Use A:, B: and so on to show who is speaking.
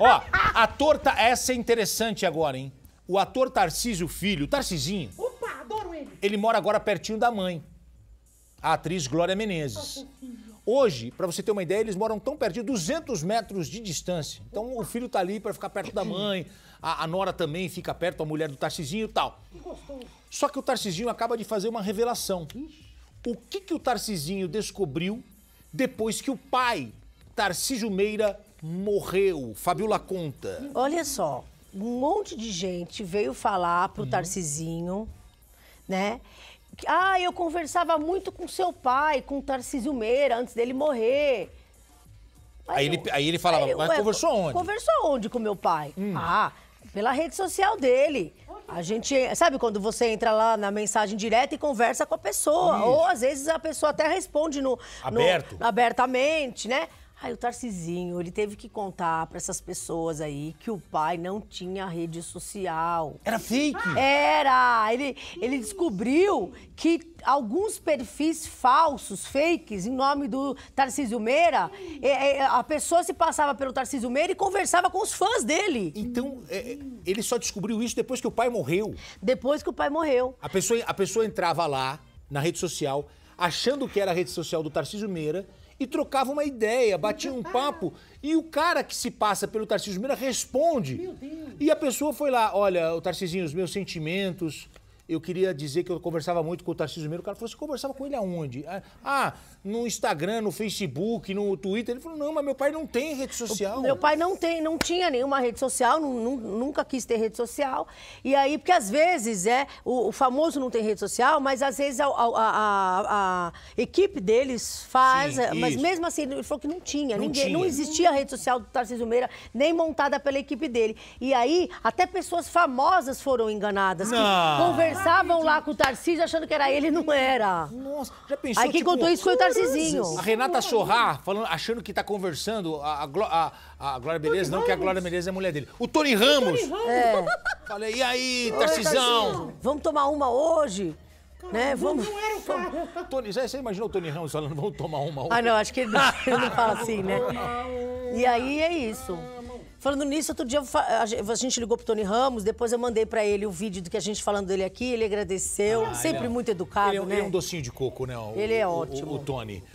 A: Ó, a torta, essa é interessante agora, hein? O ator Tarcísio Filho, Tarcizinho. Opa, adoro ele. Ele mora agora pertinho da mãe, a atriz Glória Menezes. Hoje, para você ter uma ideia, eles moram tão pertinho, 200 metros de distância. Então o filho tá ali para ficar perto da mãe, a, a, Nora também fica perto, a mulher do Tarcizinho e tal. Que gostoso. Só que o Tarcizinho acaba de fazer uma revelação. O que, que o Tarcizinho descobriu depois que o pai, Tarcísio Meira, morreu. Fabiola conta.
B: Olha só, um monte de gente veio falar pro uhum. Tarcizinho, né? Ah, eu conversava muito com seu pai, com o Tarcísio Meira, antes dele morrer.
A: Aí, aí, eu, ele, aí ele falava, aí, mas ué, conversou onde?
B: Conversou onde com meu pai? Hum. Ah, pela rede social dele. A gente, sabe quando você entra lá na mensagem direta e conversa com a pessoa? Isso. Ou às vezes a pessoa até responde no. Aberto. No, abertamente, né? Aí o Tarcizinho, ele teve que contar para essas pessoas aí que o pai não tinha rede social. Era fake? Era! Ele, ele descobriu que alguns perfis falsos, fakes, em nome do Tarcísio Meira, é, é, a pessoa se passava pelo Tarcísio Meira e conversava com os fãs dele. Então,
A: é, ele só descobriu isso depois que o pai morreu? Depois que o pai morreu. A pessoa, a pessoa entrava lá, na rede social, achando que era a rede social do Tarcísio Meira, e trocava uma ideia, batia um papo, e o cara que se passa pelo Tarcísio Meira responde. E a pessoa foi lá, olha, o Tarcisinho, os meus sentimentos, eu queria dizer que eu conversava muito com o Tarcísio Meira. O cara falou: você conversava com ele aonde? Ah, ah, no
B: Instagram, no Facebook, no Twitter. Ele falou: não, mas meu pai não tem rede social. Meu pai não tem, não tinha nenhuma rede social, nunca quis ter rede social. E aí, porque às vezes é, o, o famoso não tem rede social, mas às vezes a, a, a, a equipe deles faz. Sim, é, mas isso. mesmo assim, ele falou que não tinha, não ninguém, tinha. não existia a rede social do Tarcísio Meira, nem montada pela equipe dele. E aí, até pessoas famosas foram enganadas. Não. Que Passavam lá com o Tarcísio achando que era ele, não era. Nossa, já pensou? Aí quem tipo, contou isso foi o Tarcisinho. A
A: Renata Sorrar, falando, achando que tá conversando, a, a, a, a Glória Beleza, não, que a Glória Beleza é mulher dele. O Tony Ramos. O Tony é. Ramos. É. Falei, e aí, Tarcisão? Vamos
B: tomar uma hoje? Cara, né? Vamos. Não era o cara. Tony, você imaginou o Tony Ramos falando, vamos tomar uma hoje? Ah, não, acho que ele não, ele não fala assim, né? E aí é isso. Falando nisso, outro dia a gente ligou pro Tony Ramos, depois eu mandei para ele o vídeo do que a gente falando dele aqui, ele agradeceu, ah, sempre ele é, muito educado, ele é, né? Ele é um né?
A: docinho de coco, né? O, ele é ótimo. O, o, o Tony.